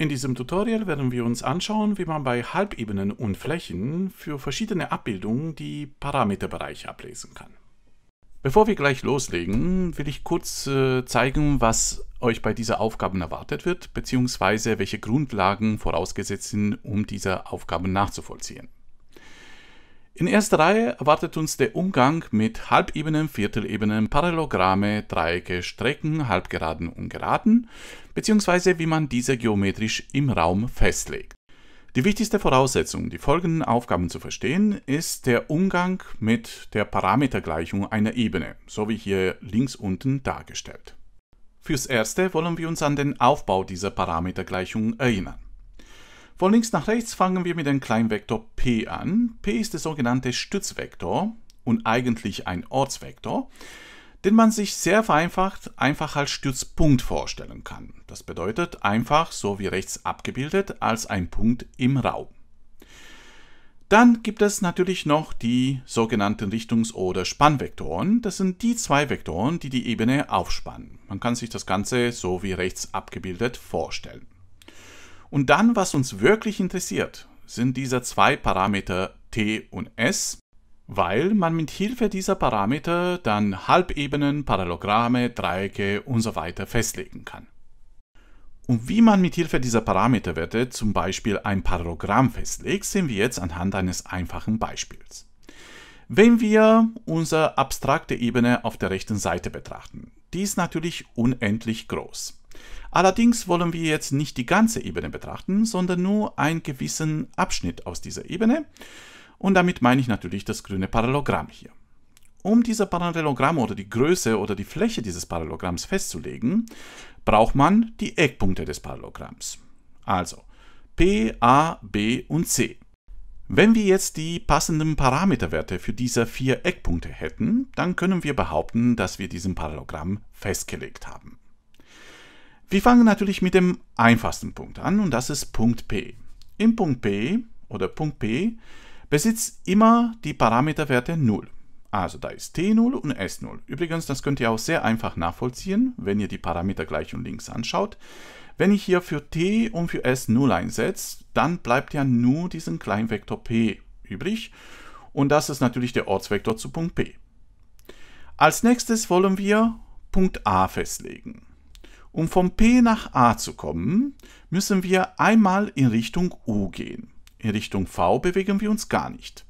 In diesem Tutorial werden wir uns anschauen, wie man bei Halbebenen und Flächen für verschiedene Abbildungen die Parameterbereiche ablesen kann. Bevor wir gleich loslegen, will ich kurz äh, zeigen, was euch bei dieser Aufgabe erwartet wird, beziehungsweise welche Grundlagen vorausgesetzt sind, um diese Aufgaben nachzuvollziehen. In erster Reihe erwartet uns der Umgang mit Halbebenen, Viertelebenen, Parallelogramme, Dreiecke, Strecken, Halbgeraden und Geraden, beziehungsweise wie man diese geometrisch im Raum festlegt. Die wichtigste Voraussetzung, die folgenden Aufgaben zu verstehen, ist der Umgang mit der Parametergleichung einer Ebene, so wie hier links unten dargestellt. Fürs Erste wollen wir uns an den Aufbau dieser Parametergleichung erinnern. Von links nach rechts fangen wir mit dem kleinen Vektor p an. p ist der sogenannte Stützvektor und eigentlich ein Ortsvektor, den man sich sehr vereinfacht einfach als Stützpunkt vorstellen kann. Das bedeutet einfach, so wie rechts abgebildet, als ein Punkt im Raum. Dann gibt es natürlich noch die sogenannten Richtungs- oder Spannvektoren. Das sind die zwei Vektoren, die die Ebene aufspannen. Man kann sich das Ganze so wie rechts abgebildet vorstellen. Und dann, was uns wirklich interessiert, sind diese zwei Parameter t und s, weil man mit Hilfe dieser Parameter dann Halbebenen, Parallelogramme, Dreiecke und so weiter festlegen kann. Und wie man mit Hilfe dieser Parameterwerte zum Beispiel ein Parallelogramm festlegt, sehen wir jetzt anhand eines einfachen Beispiels. Wenn wir unsere abstrakte Ebene auf der rechten Seite betrachten, die ist natürlich unendlich groß. Allerdings wollen wir jetzt nicht die ganze Ebene betrachten, sondern nur einen gewissen Abschnitt aus dieser Ebene. Und damit meine ich natürlich das grüne Parallelogramm hier. Um dieses Parallelogramm oder die Größe oder die Fläche dieses Parallelogramms festzulegen, braucht man die Eckpunkte des Parallelogramms. Also P, A, B und C. Wenn wir jetzt die passenden Parameterwerte für diese vier Eckpunkte hätten, dann können wir behaupten, dass wir diesen Parallelogramm festgelegt haben. Wir fangen natürlich mit dem einfachsten Punkt an und das ist Punkt P. Im Punkt P oder Punkt P besitzt immer die Parameterwerte 0. Also da ist T0 und S0. Übrigens, das könnt ihr auch sehr einfach nachvollziehen, wenn ihr die Parametergleichung links anschaut. Wenn ich hier für T und für S0 einsetze, dann bleibt ja nur diesen kleinen Vektor P übrig. Und das ist natürlich der Ortsvektor zu Punkt P. Als nächstes wollen wir Punkt A festlegen. Um vom P nach A zu kommen, müssen wir einmal in Richtung U gehen. In Richtung V bewegen wir uns gar nicht.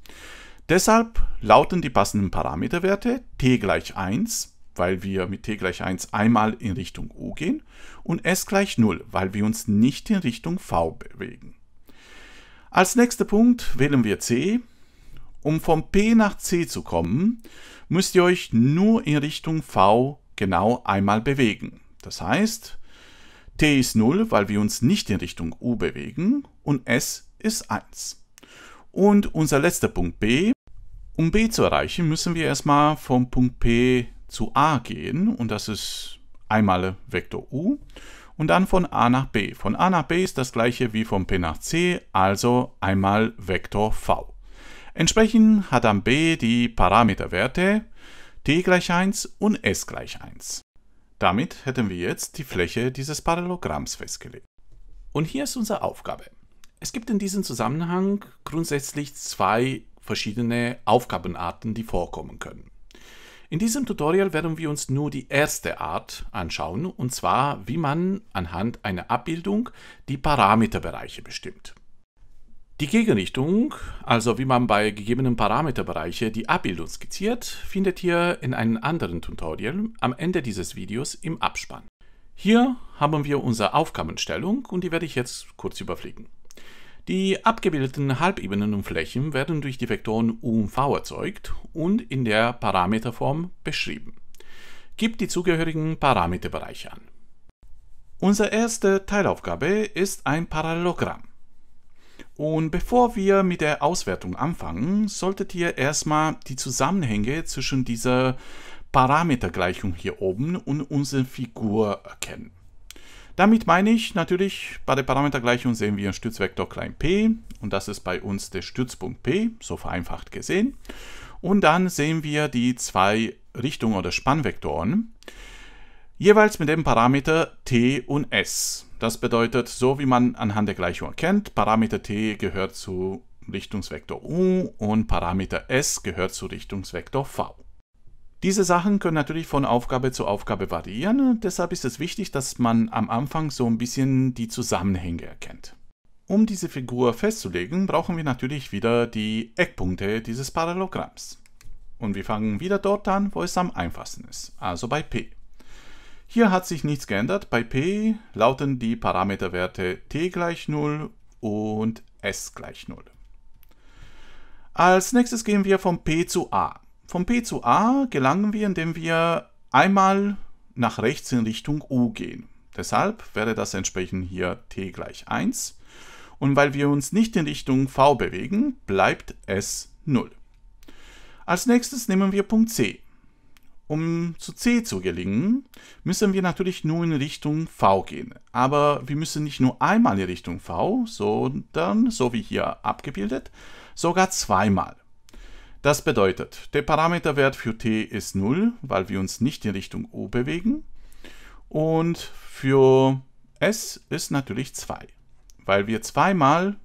Deshalb lauten die passenden Parameterwerte t gleich 1, weil wir mit t gleich 1 einmal in Richtung U gehen, und s gleich 0, weil wir uns nicht in Richtung V bewegen. Als nächster Punkt wählen wir c. Um vom p nach c zu kommen, müsst ihr euch nur in Richtung V genau einmal bewegen. Das heißt, t ist 0, weil wir uns nicht in Richtung u bewegen und s ist 1. Und unser letzter Punkt b. Um b zu erreichen, müssen wir erstmal vom Punkt p zu a gehen und das ist einmal Vektor u und dann von a nach b. Von a nach b ist das gleiche wie von p nach c, also einmal Vektor v. Entsprechend hat dann b die Parameterwerte t gleich 1 und s gleich 1. Damit hätten wir jetzt die Fläche dieses Parallelogramms festgelegt. Und hier ist unsere Aufgabe. Es gibt in diesem Zusammenhang grundsätzlich zwei verschiedene Aufgabenarten, die vorkommen können. In diesem Tutorial werden wir uns nur die erste Art anschauen, und zwar wie man anhand einer Abbildung die Parameterbereiche bestimmt. Die Gegenrichtung, also wie man bei gegebenen Parameterbereiche die Abbildung skizziert, findet ihr in einem anderen Tutorial am Ende dieses Videos im Abspann. Hier haben wir unsere Aufgabenstellung und die werde ich jetzt kurz überfliegen. Die abgebildeten Halbebenen und Flächen werden durch die Vektoren U und V erzeugt und in der Parameterform beschrieben. Gib die zugehörigen Parameterbereiche an. Unsere erste Teilaufgabe ist ein Parallelogramm. Und bevor wir mit der Auswertung anfangen, solltet ihr erstmal die Zusammenhänge zwischen dieser Parametergleichung hier oben und unserer Figur erkennen. Damit meine ich natürlich, bei der Parametergleichung sehen wir einen Stützvektor klein p und das ist bei uns der Stützpunkt p, so vereinfacht gesehen. Und dann sehen wir die zwei Richtungen oder Spannvektoren jeweils mit dem Parameter t und s. Das bedeutet, so wie man anhand der Gleichung erkennt, Parameter t gehört zu Richtungsvektor u und Parameter s gehört zu Richtungsvektor v. Diese Sachen können natürlich von Aufgabe zu Aufgabe variieren, deshalb ist es wichtig, dass man am Anfang so ein bisschen die Zusammenhänge erkennt. Um diese Figur festzulegen, brauchen wir natürlich wieder die Eckpunkte dieses Parallelogramms. Und wir fangen wieder dort an, wo es am einfachsten ist, also bei P. Hier hat sich nichts geändert. Bei p lauten die Parameterwerte t gleich 0 und s gleich 0. Als nächstes gehen wir von p zu a. Von p zu a gelangen wir, indem wir einmal nach rechts in Richtung u gehen. Deshalb wäre das entsprechend hier t gleich 1. Und weil wir uns nicht in Richtung v bewegen, bleibt s 0. Als nächstes nehmen wir Punkt c. Um zu C zu gelingen, müssen wir natürlich nur in Richtung V gehen. Aber wir müssen nicht nur einmal in Richtung V, sondern, so wie hier abgebildet, sogar zweimal. Das bedeutet, der Parameterwert für t ist 0, weil wir uns nicht in Richtung U bewegen. Und für s ist natürlich 2, weil wir zweimal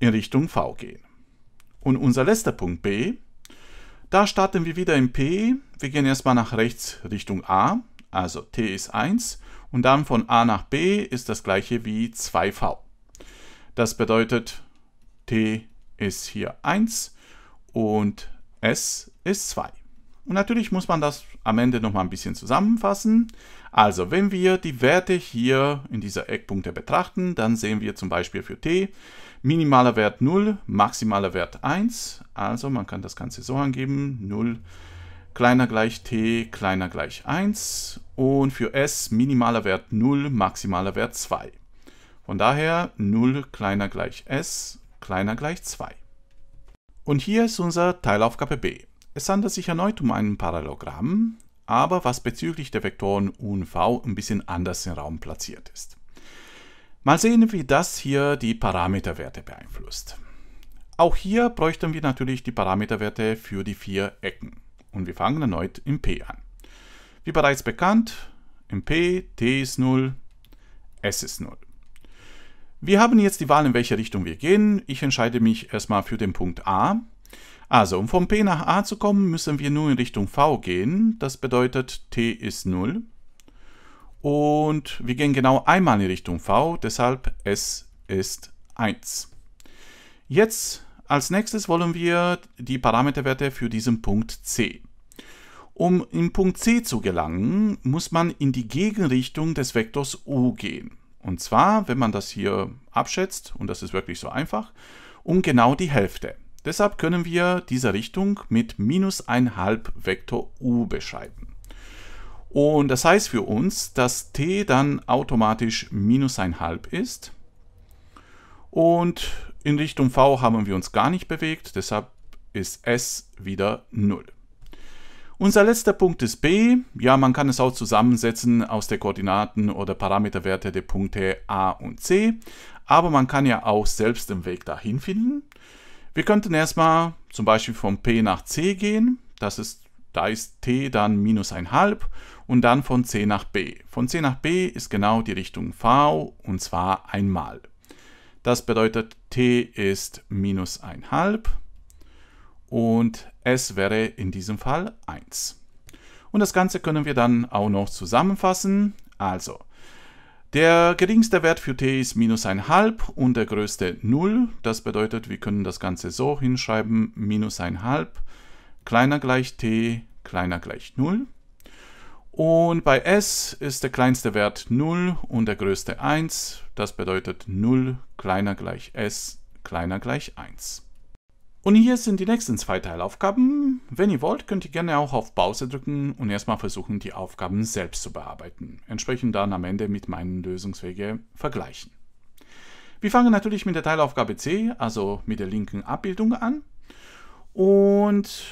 in Richtung V gehen. Und unser letzter Punkt b da starten wir wieder im P. Wir gehen erstmal nach rechts Richtung A, also T ist 1 und dann von A nach B ist das gleiche wie 2V. Das bedeutet, T ist hier 1 und S ist 2. Und natürlich muss man das am Ende nochmal ein bisschen zusammenfassen. Also, wenn wir die Werte hier in dieser Eckpunkte betrachten, dann sehen wir zum Beispiel für t, Minimaler Wert 0, maximaler Wert 1. Also man kann das Ganze so angeben. 0 kleiner gleich t kleiner gleich 1 und für s minimaler Wert 0, maximaler Wert 2. Von daher 0 kleiner gleich s kleiner gleich 2. Und hier ist unser Teilaufgabe b. Es handelt sich erneut um ein Parallelogramm, aber was bezüglich der Vektoren u und v ein bisschen anders im Raum platziert ist. Mal sehen, wie das hier die Parameterwerte beeinflusst. Auch hier bräuchten wir natürlich die Parameterwerte für die vier Ecken. Und wir fangen erneut im P an. Wie bereits bekannt, im P, T ist 0, S ist 0. Wir haben jetzt die Wahl, in welche Richtung wir gehen. Ich entscheide mich erstmal für den Punkt A. Also, um vom P nach A zu kommen, müssen wir nur in Richtung V gehen. Das bedeutet, T ist 0. Und wir gehen genau einmal in Richtung V, deshalb S ist 1. Jetzt als nächstes wollen wir die Parameterwerte für diesen Punkt C. Um in Punkt C zu gelangen, muss man in die Gegenrichtung des Vektors U gehen. Und zwar, wenn man das hier abschätzt, und das ist wirklich so einfach, um genau die Hälfte. Deshalb können wir diese Richtung mit minus Halb Vektor U beschreiben. Und das heißt für uns, dass t dann automatisch minus ein halb ist. Und in Richtung v haben wir uns gar nicht bewegt, deshalb ist s wieder 0. Unser letzter Punkt ist b. Ja, man kann es auch zusammensetzen aus der Koordinaten oder Parameterwerte der Punkte a und c. Aber man kann ja auch selbst den Weg dahin finden. Wir könnten erstmal zum Beispiel von p nach c gehen. Das ist da ist t dann minus halb und dann von c nach b. Von c nach b ist genau die Richtung v und zwar einmal. Das bedeutet t ist minus halb und s wäre in diesem Fall 1. Und das Ganze können wir dann auch noch zusammenfassen. Also, der geringste Wert für t ist minus halb und der größte 0. Das bedeutet, wir können das Ganze so hinschreiben, minus halb kleiner gleich t, kleiner gleich 0. Und bei s ist der kleinste Wert 0 und der größte 1. Das bedeutet 0 kleiner gleich s kleiner gleich 1. Und hier sind die nächsten zwei Teilaufgaben. Wenn ihr wollt, könnt ihr gerne auch auf Pause drücken und erstmal versuchen, die Aufgaben selbst zu bearbeiten. Entsprechend dann am Ende mit meinen Lösungswege vergleichen. Wir fangen natürlich mit der Teilaufgabe C, also mit der linken Abbildung an. Und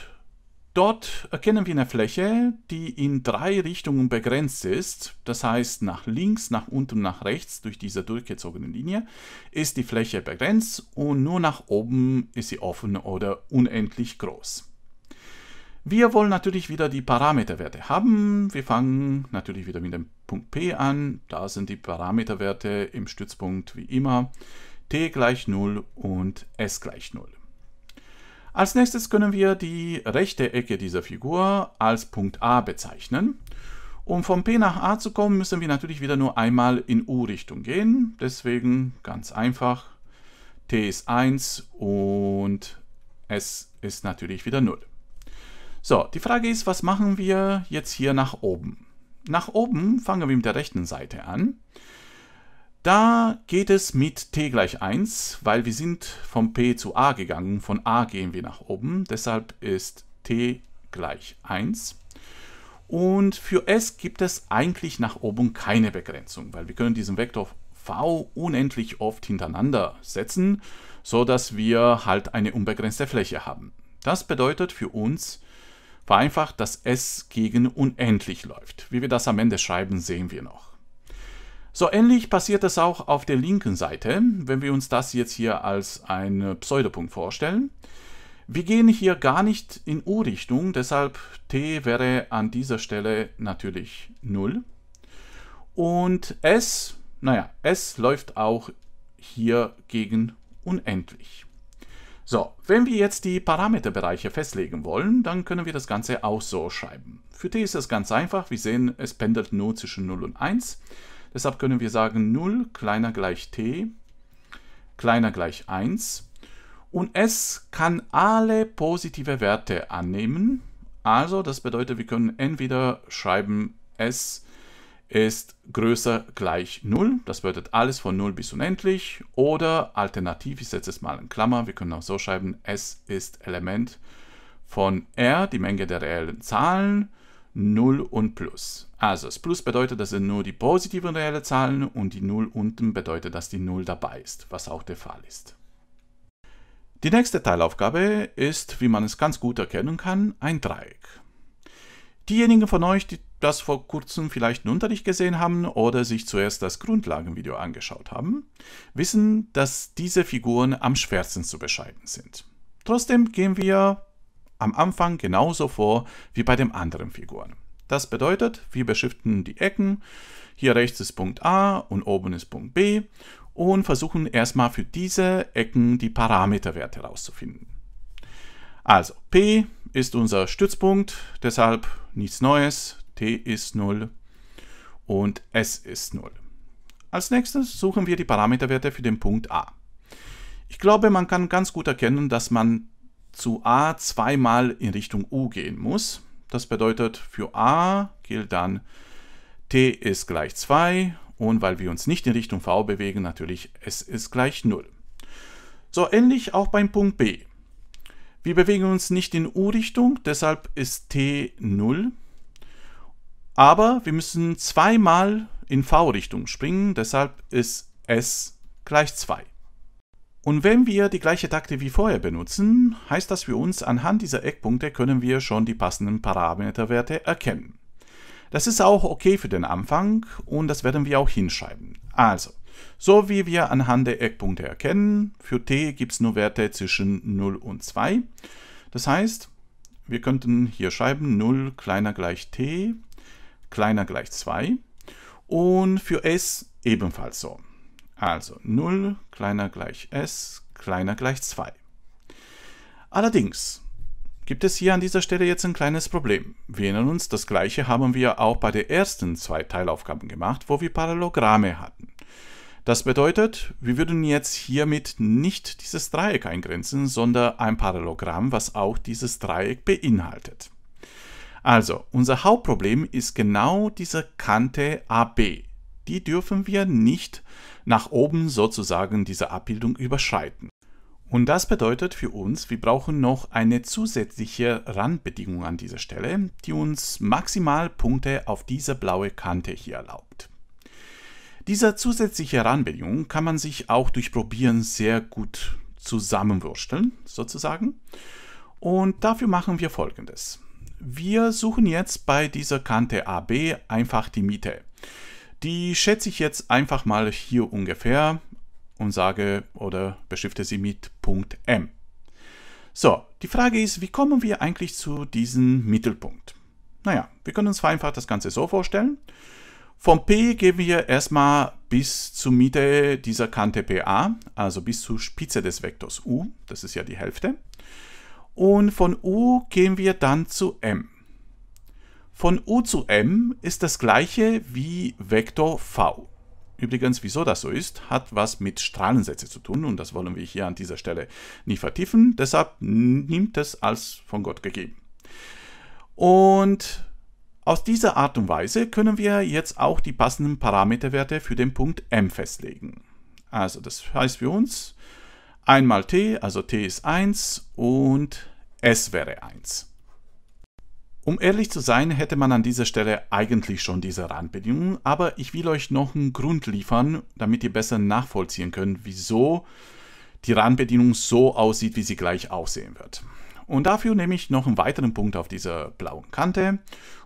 Dort erkennen wir eine Fläche, die in drei Richtungen begrenzt ist, das heißt nach links, nach unten, nach rechts durch diese durchgezogene Linie ist die Fläche begrenzt und nur nach oben ist sie offen oder unendlich groß. Wir wollen natürlich wieder die Parameterwerte haben. Wir fangen natürlich wieder mit dem Punkt P an. Da sind die Parameterwerte im Stützpunkt wie immer t gleich 0 und s gleich 0. Als nächstes können wir die rechte Ecke dieser Figur als Punkt A bezeichnen. Um von P nach A zu kommen, müssen wir natürlich wieder nur einmal in U-Richtung gehen. Deswegen ganz einfach, T ist 1 und S ist natürlich wieder 0. So, die Frage ist, was machen wir jetzt hier nach oben? Nach oben fangen wir mit der rechten Seite an. Da geht es mit t gleich 1, weil wir sind vom p zu a gegangen, von a gehen wir nach oben, deshalb ist t gleich 1. Und für s gibt es eigentlich nach oben keine Begrenzung, weil wir können diesen Vektor v unendlich oft hintereinander setzen, so dass wir halt eine unbegrenzte Fläche haben. Das bedeutet für uns vereinfacht, dass s gegen unendlich läuft. Wie wir das am Ende schreiben, sehen wir noch. So ähnlich passiert es auch auf der linken Seite, wenn wir uns das jetzt hier als einen Pseudopunkt vorstellen. Wir gehen hier gar nicht in U-Richtung, deshalb t wäre an dieser Stelle natürlich 0. Und s, naja, s läuft auch hier gegen unendlich. So, wenn wir jetzt die Parameterbereiche festlegen wollen, dann können wir das Ganze auch so schreiben. Für t ist das ganz einfach, wir sehen, es pendelt nur zwischen 0 und 1. Deshalb können wir sagen 0 kleiner gleich t kleiner gleich 1 und s kann alle positive Werte annehmen. Also das bedeutet, wir können entweder schreiben s ist größer gleich 0, das bedeutet alles von 0 bis unendlich, oder alternativ, ich setze es mal in Klammer, wir können auch so schreiben, s ist Element von R, die Menge der reellen Zahlen, 0 und Plus. Also das Plus bedeutet, dass sind nur die positiven reellen Zahlen und die 0 unten bedeutet, dass die 0 dabei ist, was auch der Fall ist. Die nächste Teilaufgabe ist, wie man es ganz gut erkennen kann, ein Dreieck. Diejenigen von euch, die das vor kurzem vielleicht einen Unterricht gesehen haben oder sich zuerst das Grundlagenvideo angeschaut haben, wissen, dass diese Figuren am schwersten zu bescheiden sind. Trotzdem gehen wir am Anfang genauso vor wie bei den anderen Figuren. Das bedeutet, wir beschriften die Ecken, hier rechts ist Punkt A und oben ist Punkt B und versuchen erstmal für diese Ecken die Parameterwerte herauszufinden. Also P ist unser Stützpunkt, deshalb nichts Neues, T ist 0 und S ist 0. Als nächstes suchen wir die Parameterwerte für den Punkt A. Ich glaube, man kann ganz gut erkennen, dass man zu a zweimal in Richtung u gehen muss. Das bedeutet, für a gilt dann t ist gleich 2 und weil wir uns nicht in Richtung v bewegen, natürlich s ist gleich 0. So ähnlich auch beim Punkt b. Wir bewegen uns nicht in u-Richtung, deshalb ist t 0. Aber wir müssen zweimal in v-Richtung springen, deshalb ist s gleich 2. Und wenn wir die gleiche Takte wie vorher benutzen, heißt das für uns, anhand dieser Eckpunkte können wir schon die passenden Parameterwerte erkennen. Das ist auch okay für den Anfang und das werden wir auch hinschreiben. Also, so wie wir anhand der Eckpunkte erkennen, für t gibt es nur Werte zwischen 0 und 2. Das heißt, wir könnten hier schreiben 0 kleiner gleich t kleiner gleich 2 und für s ebenfalls so. Also 0 kleiner gleich s kleiner gleich 2. Allerdings gibt es hier an dieser Stelle jetzt ein kleines Problem. Wir erinnern uns, das gleiche haben wir auch bei den ersten zwei Teilaufgaben gemacht, wo wir Parallelogramme hatten. Das bedeutet, wir würden jetzt hiermit nicht dieses Dreieck eingrenzen, sondern ein Parallelogramm, was auch dieses Dreieck beinhaltet. Also, unser Hauptproblem ist genau diese Kante AB. Die dürfen wir nicht nach oben sozusagen diese Abbildung überschreiten. Und das bedeutet für uns, wir brauchen noch eine zusätzliche Randbedingung an dieser Stelle, die uns maximal Punkte auf diese blaue Kante hier erlaubt. Diese zusätzliche Randbedingung kann man sich auch durch Probieren sehr gut zusammenwursteln, sozusagen. Und dafür machen wir folgendes. Wir suchen jetzt bei dieser Kante AB einfach die Mitte. Die schätze ich jetzt einfach mal hier ungefähr und sage oder beschrifte sie mit Punkt M. So, die Frage ist, wie kommen wir eigentlich zu diesem Mittelpunkt? Naja, wir können uns einfach das Ganze so vorstellen. Vom P gehen wir erstmal bis zur Mitte dieser Kante PA, also bis zur Spitze des Vektors U, das ist ja die Hälfte. Und von U gehen wir dann zu M von U zu M ist das gleiche wie Vektor V. Übrigens, wieso das so ist, hat was mit Strahlensätze zu tun und das wollen wir hier an dieser Stelle nicht vertiefen. Deshalb nimmt es als von Gott gegeben. Und aus dieser Art und Weise können wir jetzt auch die passenden Parameterwerte für den Punkt M festlegen. Also das heißt für uns einmal t, also t ist 1 und s wäre 1. Um ehrlich zu sein, hätte man an dieser Stelle eigentlich schon diese Randbedingungen, aber ich will euch noch einen Grund liefern, damit ihr besser nachvollziehen könnt, wieso die Randbedingung so aussieht, wie sie gleich aussehen wird. Und dafür nehme ich noch einen weiteren Punkt auf dieser blauen Kante,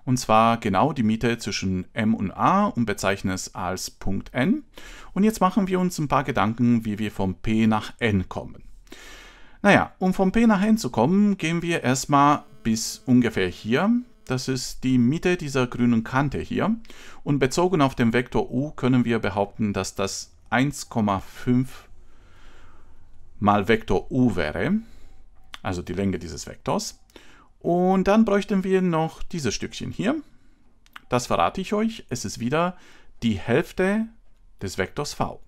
und zwar genau die Mitte zwischen M und A und bezeichne es als Punkt N. Und jetzt machen wir uns ein paar Gedanken, wie wir vom P nach N kommen. Naja, um vom P nach N zu kommen, gehen wir erstmal bis ungefähr hier. Das ist die Mitte dieser grünen Kante hier. Und bezogen auf den Vektor u können wir behaupten, dass das 1,5 mal Vektor u wäre, also die Länge dieses Vektors. Und dann bräuchten wir noch dieses Stückchen hier. Das verrate ich euch. Es ist wieder die Hälfte des Vektors v.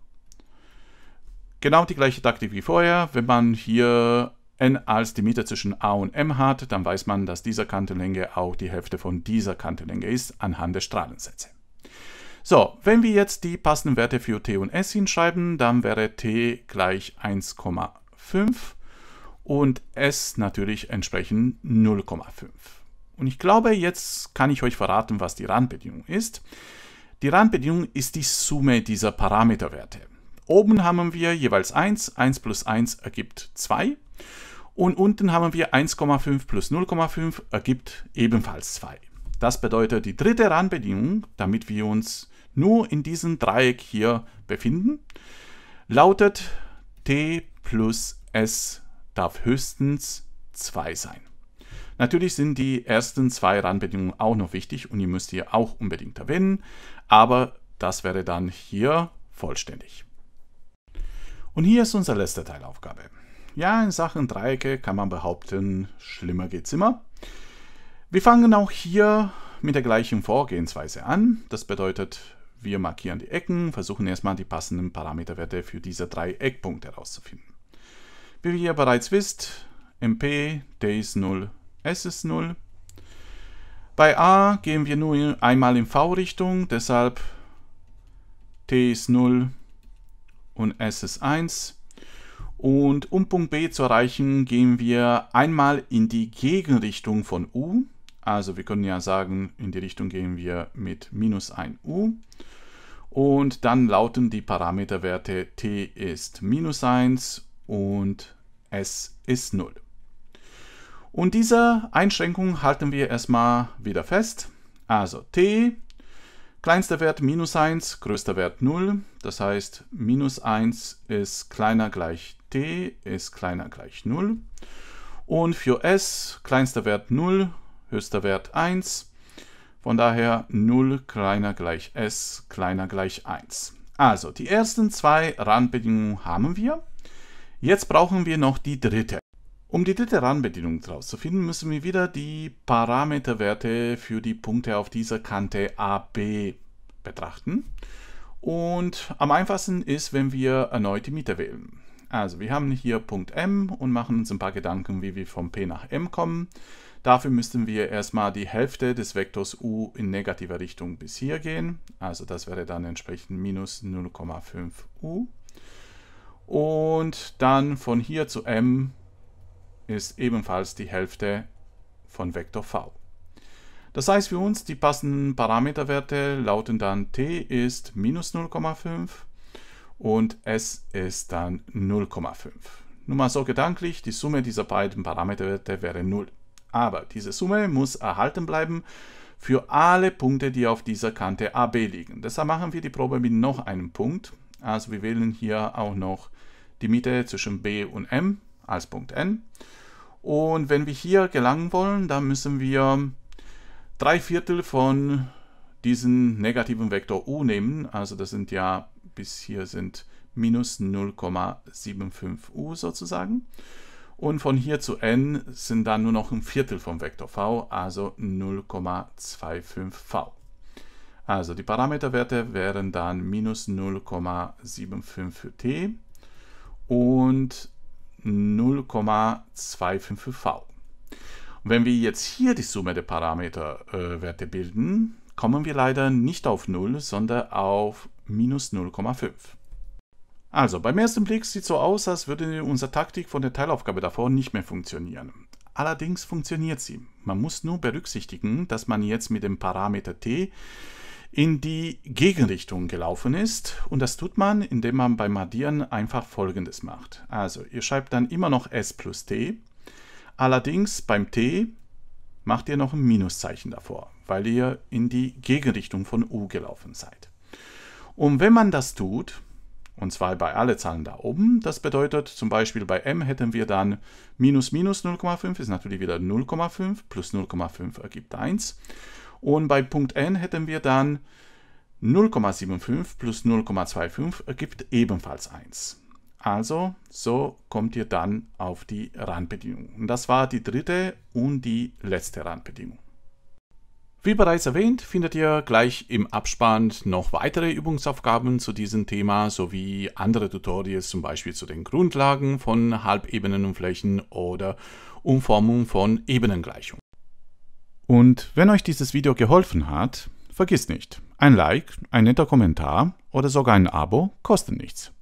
Genau die gleiche Taktik wie vorher. Wenn man hier n als die Mitte zwischen a und m hat, dann weiß man, dass dieser Kantenlänge auch die Hälfte von dieser Kantenlänge ist, anhand der Strahlensätze. So, wenn wir jetzt die passenden Werte für t und s hinschreiben, dann wäre t gleich 1,5 und s natürlich entsprechend 0,5. Und ich glaube, jetzt kann ich euch verraten, was die Randbedingung ist. Die Randbedingung ist die Summe dieser Parameterwerte. Oben haben wir jeweils 1, 1 plus 1 ergibt 2. Und unten haben wir 1,5 plus 0,5 ergibt ebenfalls 2. Das bedeutet die dritte Randbedingung, damit wir uns nur in diesem Dreieck hier befinden, lautet t plus s darf höchstens 2 sein. Natürlich sind die ersten zwei Randbedingungen auch noch wichtig und die müsst ihr auch unbedingt erwähnen, aber das wäre dann hier vollständig. Und hier ist unsere letzte Teilaufgabe. Ja, in Sachen Dreiecke kann man behaupten, schlimmer geht's immer. Wir fangen auch hier mit der gleichen Vorgehensweise an. Das bedeutet, wir markieren die Ecken, versuchen erstmal die passenden Parameterwerte für diese drei Eckpunkte herauszufinden. Wie ihr bereits wisst, MP, D ist 0, S ist 0. Bei A gehen wir nur einmal in V-Richtung, deshalb T ist 0 und S ist 1. Und um Punkt B zu erreichen, gehen wir einmal in die Gegenrichtung von U. Also wir können ja sagen, in die Richtung gehen wir mit minus 1 U. Und dann lauten die Parameterwerte t ist minus 1 und s ist 0. Und diese Einschränkung halten wir erstmal wieder fest. Also t, kleinster Wert minus 1, größter Wert 0 das heißt, minus 1 ist kleiner gleich t ist kleiner gleich 0. Und für s kleinster Wert 0, höchster Wert 1. Von daher 0 kleiner gleich s kleiner gleich 1. Also die ersten zwei Randbedingungen haben wir. Jetzt brauchen wir noch die dritte. Um die dritte Randbedingung herauszufinden, müssen wir wieder die Parameterwerte für die Punkte auf dieser Kante AB betrachten. Und am einfachsten ist, wenn wir erneut die Mieter wählen. Also wir haben hier Punkt M und machen uns ein paar Gedanken, wie wir von P nach M kommen. Dafür müssten wir erstmal die Hälfte des Vektors U in negativer Richtung bis hier gehen. Also das wäre dann entsprechend minus 0,5 U. Und dann von hier zu M ist ebenfalls die Hälfte von Vektor V. Das heißt für uns, die passenden Parameterwerte lauten dann t ist minus 0,5 und s ist dann 0,5. Nun mal so gedanklich, die Summe dieser beiden Parameterwerte wäre 0. Aber diese Summe muss erhalten bleiben für alle Punkte, die auf dieser Kante AB liegen. Deshalb machen wir die Probe mit noch einem Punkt. Also wir wählen hier auch noch die Mitte zwischen B und M als Punkt N. Und wenn wir hier gelangen wollen, dann müssen wir drei Viertel von diesen negativen Vektor u nehmen. Also das sind ja, bis hier sind minus 0,75 u sozusagen. Und von hier zu n sind dann nur noch ein Viertel vom Vektor v, also 0,25 v. Also die Parameterwerte wären dann minus 0,75 für t und 0,25 für v. Und wenn wir jetzt hier die Summe der Parameterwerte äh, bilden, kommen wir leider nicht auf 0, sondern auf minus 0,5. Also, beim ersten Blick sieht so aus, als würde unsere Taktik von der Teilaufgabe davor nicht mehr funktionieren. Allerdings funktioniert sie. Man muss nur berücksichtigen, dass man jetzt mit dem Parameter t in die Gegenrichtung gelaufen ist. Und das tut man, indem man beim Addieren einfach folgendes macht. Also, ihr schreibt dann immer noch s plus t Allerdings beim T macht ihr noch ein Minuszeichen davor, weil ihr in die Gegenrichtung von U gelaufen seid. Und wenn man das tut, und zwar bei alle Zahlen da oben, das bedeutet zum Beispiel bei m hätten wir dann minus minus 0,5 ist natürlich wieder 0,5 plus 0,5 ergibt 1. Und bei Punkt n hätten wir dann 0,75 plus 0,25 ergibt ebenfalls 1. Also, so kommt ihr dann auf die Randbedingung. Und das war die dritte und die letzte Randbedingung. Wie bereits erwähnt, findet ihr gleich im Abspann noch weitere Übungsaufgaben zu diesem Thema sowie andere Tutorials, zum Beispiel zu den Grundlagen von Halbebenen und Flächen oder Umformung von Ebenengleichungen. Und wenn euch dieses Video geholfen hat, vergiss nicht, ein Like, ein netter Kommentar oder sogar ein Abo kosten nichts.